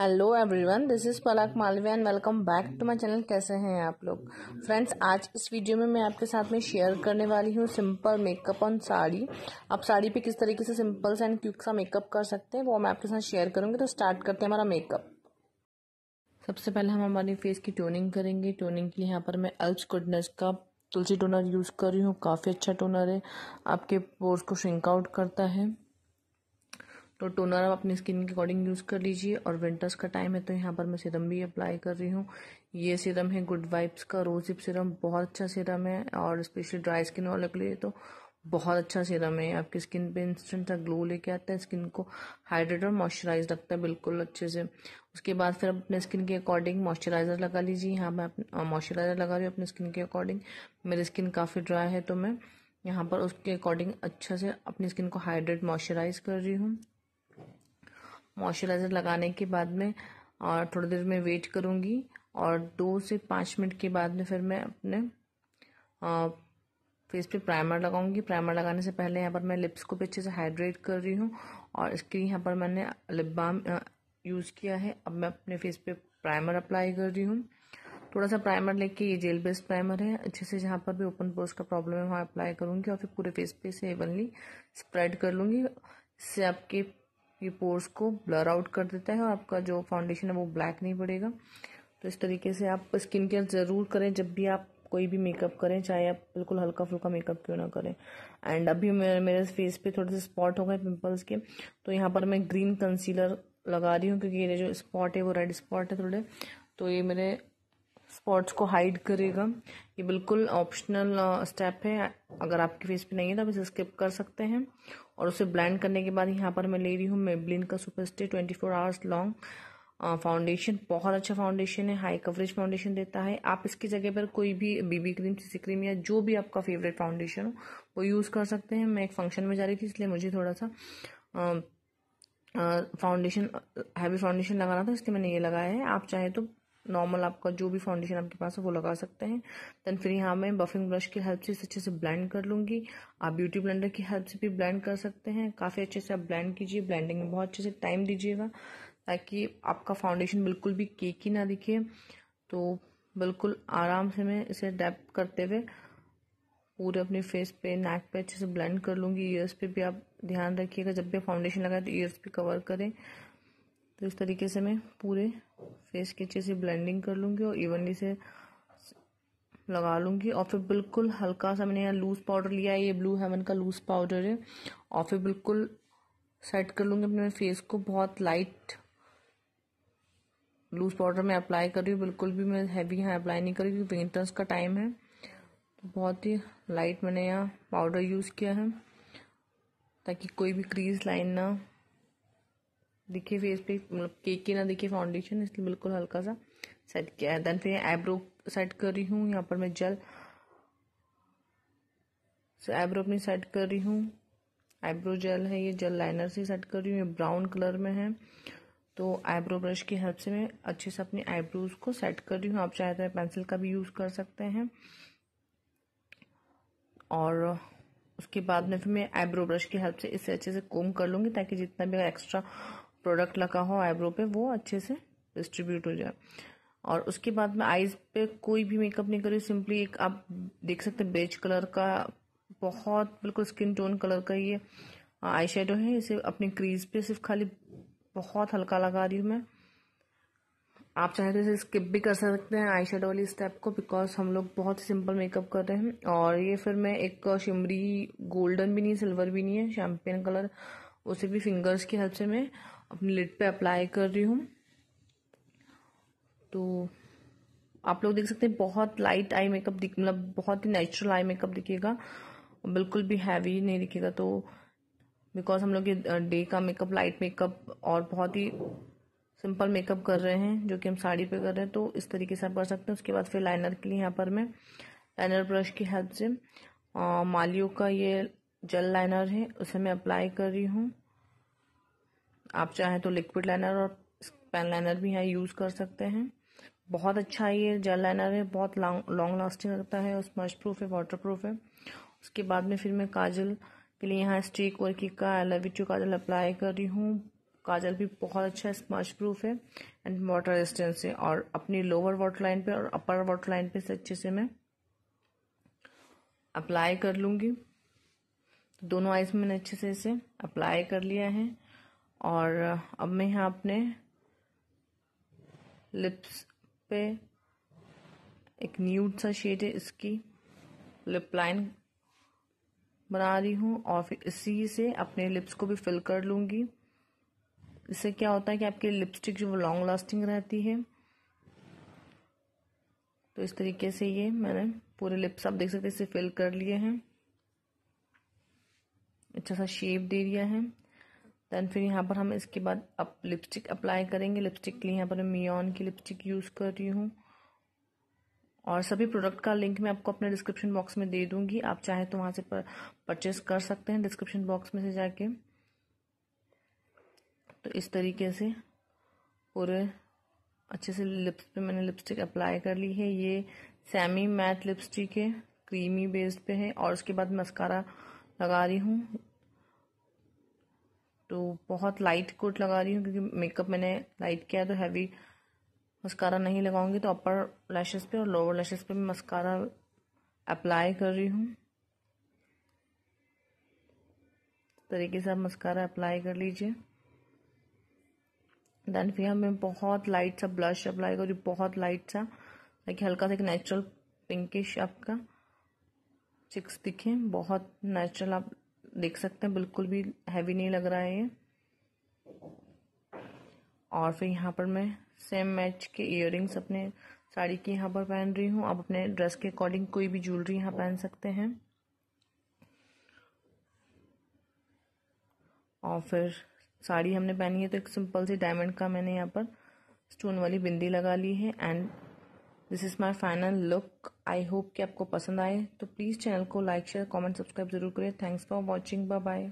hello everyone this is Palak Malviya and welcome back to my channel कैसे हैं आप लोग फ्रेंड्स आज इस वीडियो में मैं आपके साथ में शेयर करने वाली हूँ सिंपल मेकअप ऑन साड़ी आप साड़ी पे किस तरीके से सिंपल सा एंड क्यूक सा मेकअप कर सकते हैं वो मैं आपके साथ शेयर करूँगी तो स्टार्ट करते हैं हमारा मेकअप सबसे पहले हम हमारी फेस की टोनिंग करेंगे टोनिंग के लिए यहाँ पर मैं अल्स गुडनेस का तुलसी टोनर यूज़ कर रही हूँ काफ़ी अच्छा टोनर है आपके पोर्स को श्रिंक आउट करता है तो टोनर आप अपनी स्किन के अकॉर्डिंग यूज़ कर लीजिए और विंटर्स का टाइम है तो यहाँ पर मैं सिरम भी अप्लाई कर रही हूँ ये सिरम है गुड वाइब्स का रोजिप सिरम बहुत अच्छा सिरम है और स्पेशली ड्राई स्किन वाले के लिए तो बहुत अच्छा सीरम है आपकी स्किन पे इंस्टेंट सा ग्लो लेके आता है स्किन को हाइड्रेट और मॉइस्चराइज रखता है बिल्कुल अच्छे से उसके बाद फिर अपने स्किन के अकॉर्डिंग मॉइस्चराइज़र लगा लीजिए यहाँ मैं मॉइस्चराइज़र लगा रही हूँ अपने स्किन के अकॉर्डिंग मेरी स्किन काफ़ी ड्राई है तो मैं यहाँ पर उसके अकॉर्डिंग अच्छे से अपनी स्किन को हाइड्रेट मॉइस्चराइज कर रही हूँ मॉइस्चराइज़र लगाने के बाद में और थोड़ी देर में वेट करूँगी और दो से पाँच मिनट के बाद में फिर मैं अपने फेस पे प्राइमर लगाऊंगी प्राइमर लगाने से पहले यहाँ पर मैं लिप्स को भी अच्छे से हाइड्रेट कर रही हूँ और इसके लिए यहाँ पर मैंने लिप बाम यूज़ किया है अब मैं अपने फेस पे प्राइमर अप्लाई कर रही हूँ थोड़ा सा प्राइमर लेके ये जेल बेस्ड प्राइमर है अच्छे से जहाँ पर भी ओपन पोर्स का प्रॉब्लम है वहाँ अप्लाई करूँगी और फिर पूरे फेस पे इसे इवनली स्प्रेड कर लूँगी इससे आपके ये पोर्स को ब्लर आउट कर देता है और आपका जो फाउंडेशन है वो ब्लैक नहीं पड़ेगा तो इस तरीके से आप स्किन केयर ज़रूर करें जब भी आप कोई भी मेकअप करें चाहे आप बिल्कुल हल्का फुल्का मेकअप क्यों ना करें एंड अभी मेरे मेरे फेस पे थोड़े से स्पॉट हो गए पिंपल्स के तो यहाँ पर मैं ग्रीन कंसीलर लगा रही हूँ क्योंकि ये जो स्पॉट है वो रेड स्पॉट है थोड़े तो ये मेरे स्पॉट्स को हाइड करेगा ये बिल्कुल ऑप्शनल स्टेप है अगर आपके फेस पे नहीं है तो आप इसे स्किप कर सकते हैं और उसे ब्लेंड करने के बाद यहाँ पर मैं ले रही हूँ मेबलिन का super stay twenty four hours long foundation बहुत अच्छा फाउंडेशन है हाई कवरेज फाउंडेशन देता है आप इसकी जगह पर कोई भी बीबी क्रीम सीसी क्रीम या जो भी आपका फेवरेट फाउंडेशन हो वो यूज़ कर सकते हैं मैं एक फंक्शन में जा रही थी इसलिए मुझे थोड़ा सा फाउंडेशन हैवी फाउंडेशन लगाना था इसलिए मैंने ये लगाया है आप चाहे तो नॉर्मल आपका जो भी फाउंडेशन आपके पास है वो लगा सकते हैं दैन फिर यहाँ मैं बफिंग ब्रश की हेल्प से अच्छे से ब्लेंड कर लूंगी आप ब्यूटी ब्लेंडर की हेल्प से भी ब्लेंड कर सकते हैं काफ़ी अच्छे से आप ब्लेंड कीजिए ब्लेंडिंग में बहुत अच्छे से टाइम दीजिएगा ताकि आपका फाउंडेशन बिल्कुल भी केक ही ना दिखे तो बिल्कुल आराम से मैं इसे डैप करते हुए पूरे अपने फेस पे नेक पे अच्छे से ब्लेंड कर लूंगी ईयर्स पे भी आप ध्यान रखिएगा जब भी फाउंडेशन लगाए तो ईयर्स भी कवर करें तो इस तरीके से मैं पूरे फेस की अच्छे से ब्लेंडिंग कर लूँगी और इवनली से लगा लूँगी और फिर बिल्कुल हल्का सा मैंने यहाँ लूज़ पाउडर लिया है ये ब्लू हेवन का लूज़ पाउडर है और फिर बिल्कुल सेट कर लूँगी अपने फेस को बहुत लाइट लूज़ पाउडर मैं अप्लाई कर रही हूँ बिल्कुल भी मैं हैवी यहाँ अप्लाई नहीं कर रही क्योंकि विंटर्स का टाइम है तो बहुत ही लाइट मैंने यहाँ पाउडर यूज़ किया है ताकि कोई भी क्रीज लाइन ना दिखे फेस पे मतलब केक केकी ना दिखे फाउंडेशन इसलिए बिल्कुल हल्का सा सेट किया है देन फिर आईब्रो सेट कर रही हूँ यहाँ पर मैं जल सो आईब्रो अपनी सेट कर रही हूँ आईब्रो जेल है ये जेल लाइनर से सेट कर रही हूँ ये ब्राउन कलर में है तो आईब्रो ब्रश की हेल्प से मैं अच्छे से अपनी आईब्रोज को सेट कर रही हूँ आप चाहे तो पेंसिल का भी यूज़ कर सकते हैं और उसके बाद में फिर मैं आईब्रो ब्रश की हेल्प से इसे अच्छे से कोम कर लूँगी ताकि जितना भी एक्स्ट्रा प्रोडक्ट लगा हो आईब्रो पे वो अच्छे से डिस्ट्रीब्यूट हो जाए और उसके बाद में आईज पे कोई भी मेकअप नहीं करी सिंपली एक आप देख सकते हैं बेज कलर का बहुत बिल्कुल स्किन टोन कलर का ये आई हाँ, शेडो है इसे अपनी क्रीज पे सिर्फ खाली बहुत हल्का लगा रही हूँ मैं आप चाहे तो इसे स्किप भी कर सकते हैं आई शेडो वाली स्टेप को बिकॉज हम लोग बहुत ही सिंपल मेकअप कर रहे हैं और ये फिर मैं एक शिमरी गोल्डन भी नहीं सिल्वर भी नहीं है शैम्पेन कलर उसे भी फिंगर्स की हेल्प से मैं अपनी लिट पे अप्लाई कर रही हूँ तो आप लोग देख सकते हैं बहुत लाइट आई मेकअप दिख मतलब बहुत ही नेचुरल आई मेकअप दिखेगा बिल्कुल भी हैवी नहीं दिखेगा तो बिकॉज हम लोग ये डे का मेकअप लाइट मेकअप और बहुत ही सिंपल मेकअप कर रहे हैं जो कि हम साड़ी पे कर रहे हैं तो इस तरीके से आप कर सकते हैं उसके बाद फिर लाइनर के लिए यहाँ पर मैं लाइनर ब्रश की हेल्प से मालियो का ये जेल लाइनर है उसे मैं अप्लाई कर रही हूँ आप चाहें तो लिक्विड लाइनर और पेन लाइनर भी यहाँ यूज़ कर सकते हैं बहुत अच्छा ये जेल लाइनर है बहुत लॉन्ग लास्टिंग लगता है और स्मच प्रूफ है वाटर प्रूफ है उसके बाद में फिर मैं काजल के लिए यहाँ स्टीक वर्की का एलोविचू काजल अप्लाई कर रही हूँ काजल भी बहुत अच्छा स्मच प्रूफ है एंड वाटर रेजिस्टेंस है और अपनी लोअर वाटर लाइन पे और अपर वाटर लाइन पे इसे अच्छे से मैं अप्लाई कर लूँगी दोनों आइज मैंने अच्छे से इसे अप्लाई कर लिया है और अब मैं यहाँ अपने लिप्स पे एक न्यूट सा शेड है इसकी लिप लाइन बना रही हूँ और फिर इसी से अपने लिप्स को भी फिल कर लूँगी इससे क्या होता है कि आपकी लिपस्टिक जो वो लॉन्ग लास्टिंग रहती है तो इस तरीके से ये मैंने पूरे लिप्स आप देख सकते हैं इसे फिल कर लिए हैं अच्छा सा शेप दे दिया है देन फिर यहाँ पर हम इसके बाद अप लिपस्टिक अप्लाई करेंगे लिपस्टिक के लिए यहाँ पर मैं मियन की लिपस्टिक यूज़ कर रही हूँ और सभी प्रोडक्ट का लिंक मैं आपको अपने डिस्क्रिप्शन बॉक्स में दे दूंगी आप चाहे तो वहाँ से परचेस कर सकते हैं डिस्क्रिप्शन बॉक्स में से जाके तो इस तरीके से पूरे अच्छे से लिप्स पे मैंने लिपस्टिक अप्लाई कर ली है ये सेमी मैट लिपस्टिक है क्रीमी बेस्ड पे है और उसके बाद मस्कारा लगा रही हूँ तो बहुत लाइट कोट लगा रही हूँ क्योंकि मेकअप मैंने लाइट किया है तो हैवी मस्कारा नहीं लगाऊंगी तो अपर लैशेस पे और लोअर लैशेस पे मैं मस्कारा अप्लाई कर रही हूँ तरीके से आप मस्कारा अप्लाई कर लीजिए देन फिर मैं बहुत लाइट सा ब्लश अप्लाई कर हूँ बहुत लाइट सा ताकि हल्का सा एक नेचुरल पिंकिश आपका चिक्स दिखे बहुत नेचुरल आप देख सकते हैं बिल्कुल भी हैवी नहीं लग रहा है ये और फिर यहाँ पर मैं सेम मैच के इयर अपने साड़ी की यहाँ पर पहन रही हूँ आप अपने ड्रेस के अकॉर्डिंग कोई भी ज्वेलरी यहाँ पहन सकते हैं और फिर साड़ी हमने पहनी है तो एक सिंपल सी डायमंड का मैंने यहाँ पर स्टोन वाली बिंदी लगा ली है and this is my final look I hope कि आपको पसंद आए तो प्लीज़ चैनल को लाइक शेयर कॉमेंट सब्सक्राइब जरूर करें थैंक्स फॉर वॉचिंग बाय